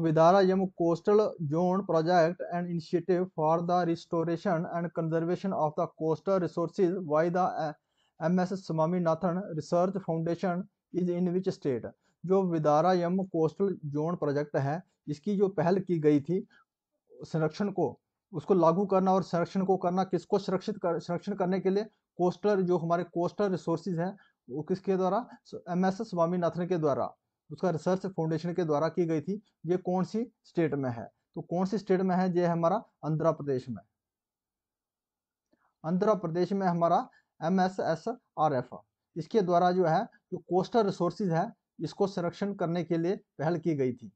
विदारा यम coastal zone project and initiative for the restoration and conservation of the coastal resources by the M S Swaminathan research foundation is in which state जो विदारा यम coastal zone project है इसकी जो पहल की गई थी संरक्षण को उसको लागू करना और संरक्षण को करना किसको सुरक्षित कर संरक्षण करने के लिए कोस्टल जो हमारे कोस्टल रिसोर्सिस हैं वो किसके द्वारा एम एस स्वामीनाथन के द्वारा उसका रिसर्च फाउंडेशन के द्वारा की गई थी ये कौन सी स्टेट में है तो कौन सी स्टेट में है ये हमारा आंध्र प्रदेश में आंध्र प्रदेश में हमारा M S S R F इसके द्वारा जो है जो कोस्टल रिसोर्सिस है इसको संरक्षण करने के लिए पहल की गई थी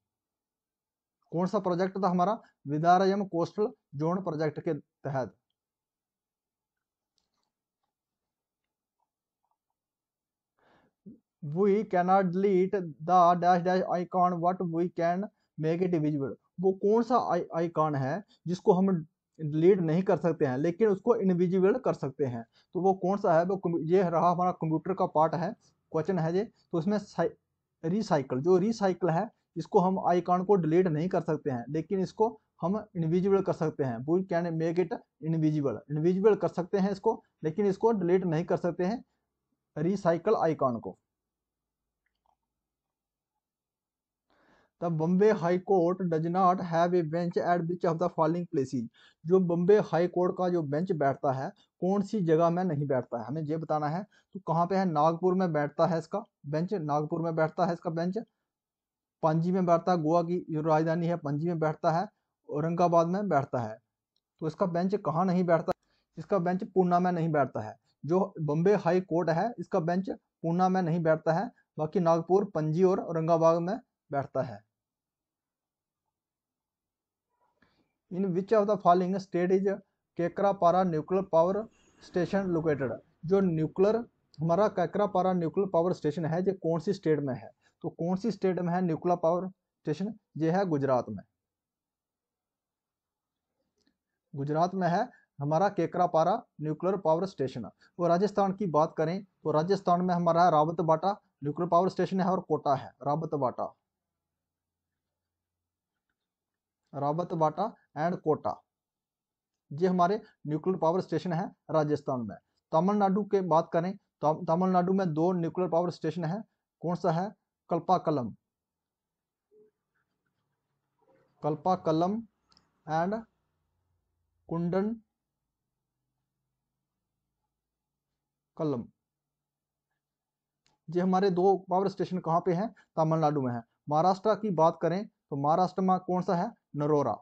कौन सा प्रोजेक्ट था हमारा विदारयम कोस्टल जोन प्रोजेक्ट के तहत we cannot delete the dash dash icon what we can make it invisible वो कौन सा आइकॉन है जिसको हम डिलीट नहीं कर सकते हैं लेकिन उसको इनविजिबल कर सकते हैं तो वो कौन सा है वो ये रहा हमारा कंप्यूटर का पार्ट है क्वेश्चन है ये तो उसमें रिसाइकल जो रिसाइकल है इसको हम आइकॉन को डिलीट नहीं कर सकते हैं लेकिन इसको हम इनविजिबल कर सकते हैं वो can make it invisible invisible कर सकते हैं इसको लेकिन इसको डिलीट नहीं कर सकते हैं रिसाइकल आइकॉन को the Bombay high court does not have a bench at which of the following places जो बम्बे हाई कोर्ट का जो बेंच बैठता है कौन सी जगह में नहीं बैठता है हमें ये बताना है तो कहाँ पे है नागपुर में बैठता है इसका बेंच नागपुर में बैठता है इसका बेंच पंजी में बैठता है गोवा की जो राजधानी है पंजी में बैठता है औरंगाबाद में बैठता है तो इसका बेंच कहाँ नहीं बैठता इसका बेंच पूना में नहीं बैठता है जो बम्बे हाई कोर्ट है इसका बेंच पूना में नहीं बैठता है बाकी नागपुर पंजी और औरंगाबाद में बैठता है in which of the following state is Kakrapar nuclear power station located जो न्यूक्लियर हमारा केकरापारा न्यूक्लियर पावर स्टेशन है जो कौन सी स्टेट में है तो कौन सी स्टेट में है न्यूक्लियर पावर स्टेशन ये है गुजरात में गुजरात में है हमारा केकरापारा न्यूक्लियर पावर स्टेशन और राजस्थान की बात करें तो राजस्थान में हमारा Rawatbhata nuclear power station है और कोटा है रावत बाटा बाटा एंड कोटा ये हमारे न्यूक्लियर पावर स्टेशन है राजस्थान में तमिलनाडु के बात करें तो तमिलनाडु में दो न्यूक्लियर पावर स्टेशन है कौन सा है कल्पाकलम कल्पाकलम एंड कुंडन कलम ये हमारे दो पावर स्टेशन कहाँ पे हैं तमिलनाडु में है महाराष्ट्र की बात करें तो महाराष्ट्र में कौन सा है नरोरा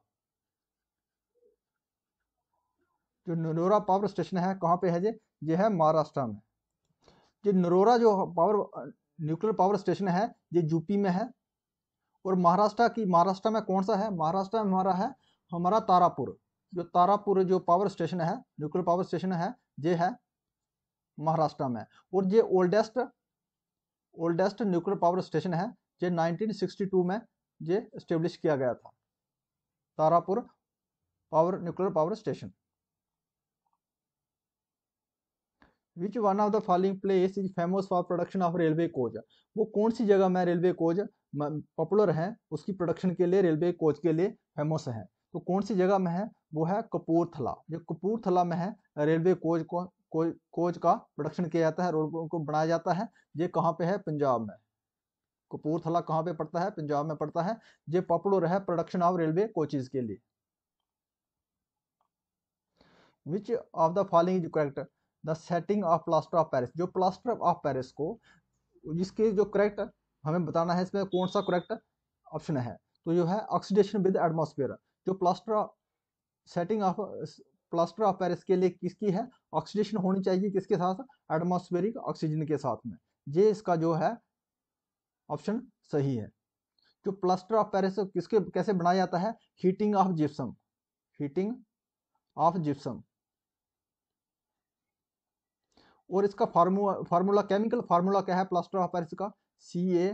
जो नरोरा पावर स्टेशन है कहाँ पे है जे ये है महाराष्ट्र में ये नरोरा जो पावर न्यूक्लियर पावर स्टेशन है ये यूपी में है और महाराष्ट्र की महाराष्ट्र में कौन सा है महाराष्ट्र में हमारा है हमारा तारापुर जो तारापुर जो पावर स्टेशन है न्यूक्लियर पावर स्टेशन है ये है महाराष्ट्र में और ये oldest oldest nuclear power station है ये 1962 में ये स्टेब्लिश किया गया था Tarapur power nuclear power station which one of the following place is famous for production of railway coach वो कौन सी जगह में रेलवे कोच पॉपुलर है उसकी प्रोडक्शन के लिए रेलवे कोच के लिए फेमस है तो कौन सी जगह में है वो है कपूरथला जो कपूरथला में है रेलवे कोच को कोच का प्रोडक्शन किया जाता है रोड को बनाया जाता है ये कहाँ पे है पंजाब में कपूरथला कहाँ पे पड़ता है पंजाब में पड़ता है ये पॉपुलर है प्रोडक्शन ऑफ रेलवे कोचिज के लिए which of the following is correct the setting of plaster of Paris जो प्लास्टर ऑफ पैरिस को जिसके जो करेक्ट हमें बताना है इसमें कौन सा करेक्ट ऑप्शन है तो जो है ऑक्सीडेशन विद एटमोसफेयर जो plaster setting of plaster of Paris के लिए किसकी है ऑक्सीडेशन होनी चाहिए किसके साथ एटमोसफेयरिक ऑक्सीजन के साथ में ये इसका जो है ऑप्शन सही है जो प्लास्टर ऑफ पैरिस किसके कैसे बनाया जाता है heating of gypsum heating of gypsum और इसका फार्मूला फार्मूला केमिकल फार्मूला क्या है प्लास्टर ऑफ पैरिस का C A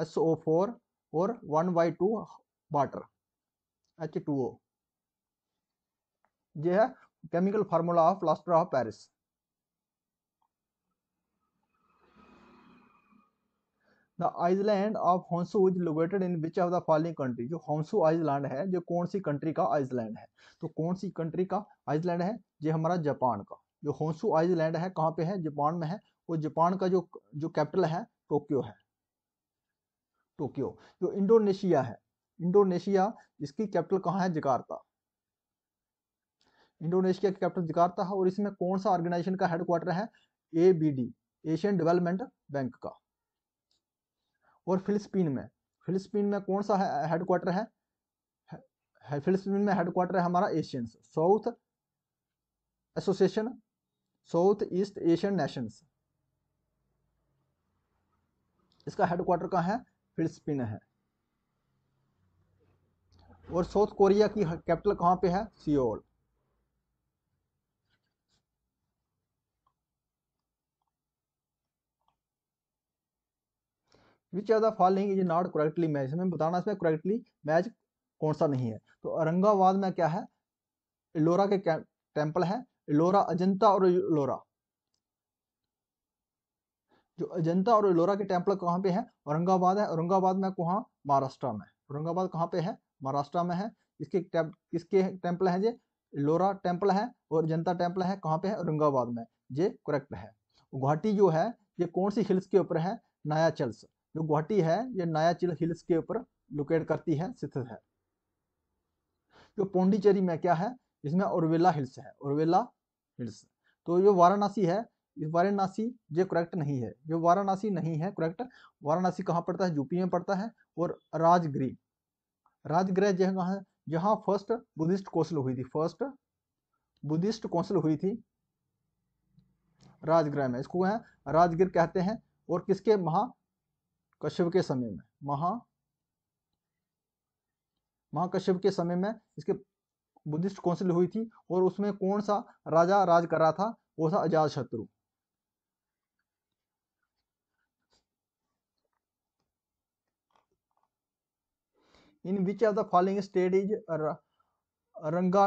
S O four और one by two water H two O यह है chemical formula of plaster of Paris the island of Honshu is located in which of the following country जो Honshu Iceland है जो कौन सी country का Iceland है तो कौन सी कंट्री का आइसलैंड है ये हमारा जापान का जो होंसू आइसलैंड है कहाँ पे है जापान में है और जापान का जो जो कैपिटल है टोक्यो है टोक्यो जो इंडोनेशिया है इंडोनेशिया इसकी कैपिटल कहाँ है जकार्ता इंडोनेशिया की कैपिटल जकार्ता है और इसमें कौन सा ऑर्गेनाइजेशन का हेडक्वार्टर है A B D Asian development bank का और फिलिस्पीन में फिलिस्पीन में कौन सा हेड है, फिलिस्पीन में हेड है हमारा Asian south association south east Asian nations इसका हेड कहाँ है फिलिस्पीन है और साउथ कोरिया की कैपिटल कहाँ पे है Seoul which are the following is not correctly match हमें बताना इसमें करेक्टली मैच कौन सा नहीं है तो औरंगाबाद में क्या है एलोरा के टेम्पल है एलोरा अजंता और एलोरा जो अजंता और एलोरा के टेम्पल कहाँ पे है औरंगाबाद है औरंगाबाद में कहाँ महाराष्ट्र में औरंगाबाद कहाँ पे है महाराष्ट्र में है इसके टेम, किसके टेम्पल है जे एलोरा टेम्पल है और अजंता टेम्पल है कहाँ पे है औरंगाबाद में ये करेक्ट है गुवाहाटी जो है ये कौन सी हिल्स के ऊपर है नया चल्स जो गुवाहाटी है ये नया चिल हिल्स के ऊपर लोकेट करती है स्थित है जो पौंडीचेरी में क्या है इसमें औरवेला हिल्स है औरवेला हिल्स तो जो वाराणसी है वाराणसी ये करेक्ट नहीं है जो वाराणसी नहीं है करेक्ट वाराणसी कहाँ पड़ता है यूपी में पड़ता है और राजगृह राजगृह जगह है जहाँ फर्स्ट बुद्धिस्ट कौंसिल हुई थी फर्स्ट बुद्धिस्ट कौंसिल हुई थी राजगृह में इसको है राजगीर कहते हैं और किसके महा कश्यप के समय में महा महाकश्यप के समय में इसके बुद्धिस्ट कौंसिल हुई थी और उसमें कौन सा राजा राज कर रहा था वो था Ajatashatru in which of the following state is Ranga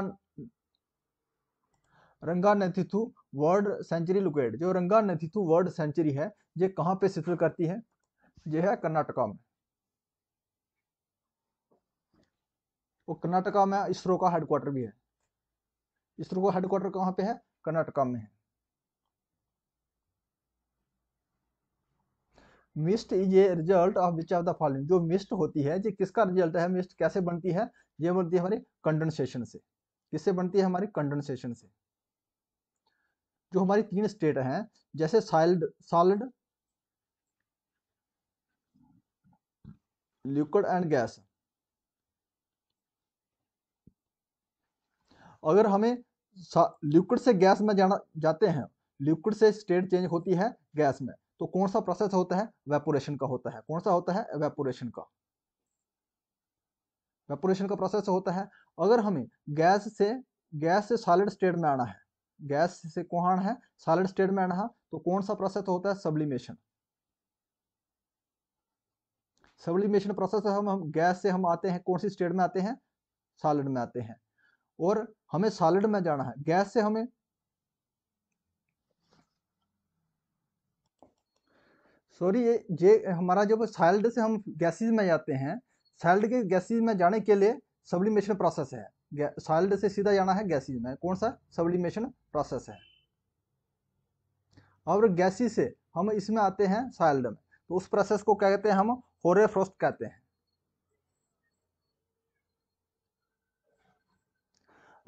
रंगा नथिथु वर्ल्ड सेंचुरी लुकेट जो रंगा नथिथु वर्ल्ड सेंचुरी है ये कहाँ पे स्थित करती है ये है कर्नाटका में वो कर्नाटका में इसरो का हेडक्वार्टर भी है इसरो का हेडक्वार्टर कहाँ पे है कर्नाटका में है mist is a result of which of the following जो मिस्ट होती है ये किसका रिजल्ट है मिस्ट कैसे बनती है ये बनती है हमारी कंडेंसेशन से किससे बनती है हमारी कंडेंसेशन से जो हमारी तीन स्टेट हैं जैसे solid solid liquid and gas अगर हमें लिक्विड से गैस में जाना जाते हैं लिक्विड से स्टेट चेंज होती है गैस में तो कौन सा प्रोसेस होता है वेपोरेशन का होता है कौन सा होता है वेपोरेशन का वेपोरेशन का प्रोसेस होता है अगर हमें गैस से गैस से सॉलिड स्टेट में आना है गैस से कौन है सॉलिड स्टेट में आना है तो कौन सा प्रोसेस होता है सब्लिमेशन सबलिमेशन प्रोसेस हम हम गैस से हम आते हैं कौन सी स्टेट में आते हैं सॉलिड में आते हैं और हमें सॉलिड में जाना है गैस से हमें सॉरी ये हमारा जब सॉलिड से हम गैसेज में जाते हैं सॉलिड के गैसेज में जाने के लिए सबलिमेशन प्रोसेस है सॉलिड से सीधा जाना है गैसेज में कौन सा सबलिमेशन प्रोसेस है और गैसी से हम इसमें आते हैं सॉलिड में तो उस प्रोसेस को क्या कहते हैं हम होरे फ्रोस्ट कहते हैं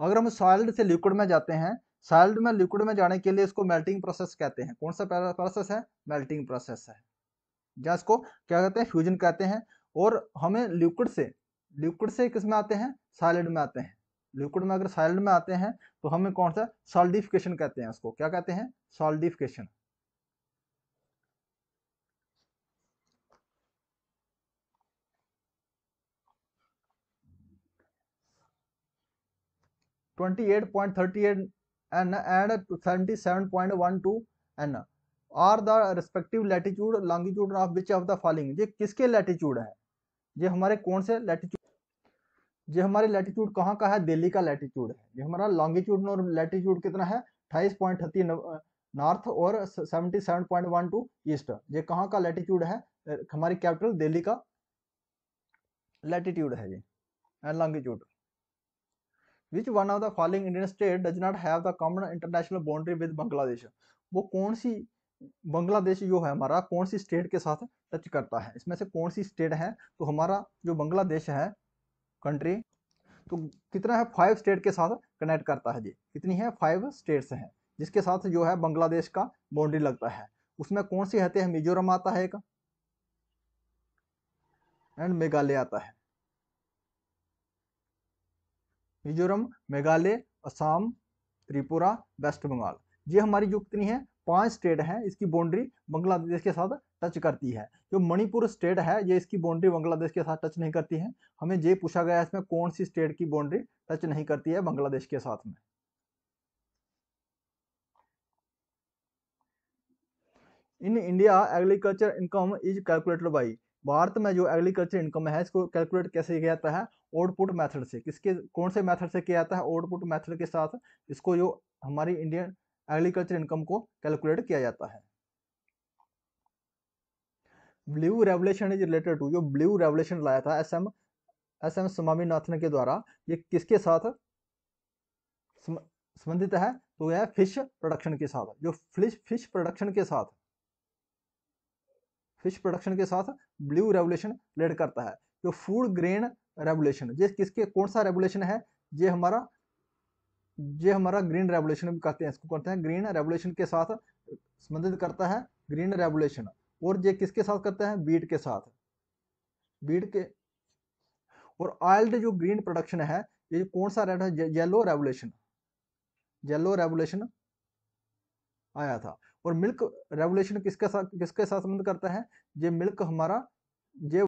अगर हम सॉल्ड से लिक्विड में जाते हैं सॉल्ड में लिक्विड में जाने के लिए इसको मेल्टिंग प्रोसेस कहते हैं कौन सा प्रोसेस है मेल्टिंग प्रोसेस है जहां इसको क्या कहते हैं फ्यूजन कहते हैं और हमें लिक्विड से लिक्विड से किस में आते हैं सॉलिड में आते हैं लिक्विड में अगर सॉलिड में आते हैं तो हमें कौन सा सॉलिडिफिकेशन कहते हैं उसको क्या कहते हैं solidification 28.38 n and 77.12 n are the respective longitude of which of the ये किसके लैटिट्यूड है ये हमारे कौन से ये हमारे कहाँ का है दिल्ली का लैटिट्यूड है ये हमारा लॉन्गिट्यूड और लैटिट्यूड कितना है अठाईस पॉइंट थर्टी नॉर्थ और seventy seven point one two east ये कहाँ का लैटिट्यूड है हमारी कैपिटल दिल्ली का लैटीट्यूड है ये and longitude which one of the following Indian state does not have the common international boundary with Bangladesh वो कौन सी बांग्लादेश जो है हमारा कौन सी स्टेट के साथ टच करता है इसमें से कौन सी स्टेट है तो हमारा जो बांग्लादेश है कंट्री तो कितना है फाइव स्टेट के साथ कनेक्ट करता है जी कितनी है फाइव स्टेट्स हैं जिसके साथ जो है बांग्लादेश का बाउंड्री लगता है उसमें कौन सी आते हैं मिजोरम आता है एक एंड मेघालय आता है मिजोरम मेघालय असम त्रिपुरा वेस्ट बंगाल ये हमारी जो कितनी है पांच स्टेट हैं इसकी बाउंड्री बांग्लादेश के साथ टच करती है जो मणिपुर स्टेट है ये इसकी बाउंड्री बांग्लादेश के साथ टच नहीं करती है हमें ये पूछा गया है इसमें कौन सी स्टेट की बाउंड्री टच नहीं करती है बांग्लादेश के साथ में in India agriculture income is calculated by Bharat में जो एग्रीकल्चर इनकम है इसको कैलकुलेट कैसे किया जाता है आउटपुट मेथड से किसके कौन से मेथड से किया जाता है आउटपुट मेथड के साथ इसको जो हमारी इंडियन एग्रीकल्चर इनकम को कैलकुलेट किया जाता है blue revolution is related to जो ब्लू रेवलेशन लाया था S M S M Swaminathan के द्वारा ये किसके साथ संबंधित है तो यह फिश प्रोडक्शन के साथ जो फिश फिश प्रोडक्शन के साथ फिश प्रोडक्शन के साथ ब्लू रेवोल्यूशन लेड करता है तो फूड ग्रेन रेवोल्यूशन जिस किसके कौन सा रेवोल्यूशन है ये हमारा ये हमारा ग्रीन रेवोल्यूशन भी कहते हैं इसको कहते हैं ग्रीन रेवोल्यूशन के साथ संबंधित करता है ग्रीन रेवोल्यूशन और ये किसके साथ करता है बीट के साथ बीट के और आयल्ड जो ग्रीन प्रोडक्शन है ये कौन सा रेड है येलो रेवोल्यूशन येलो रेवोल्यूशन आया था और मिल्क रेगुलेशन किसके साथ किसके साथ संबंध करता है ये मिल्क हमारा ये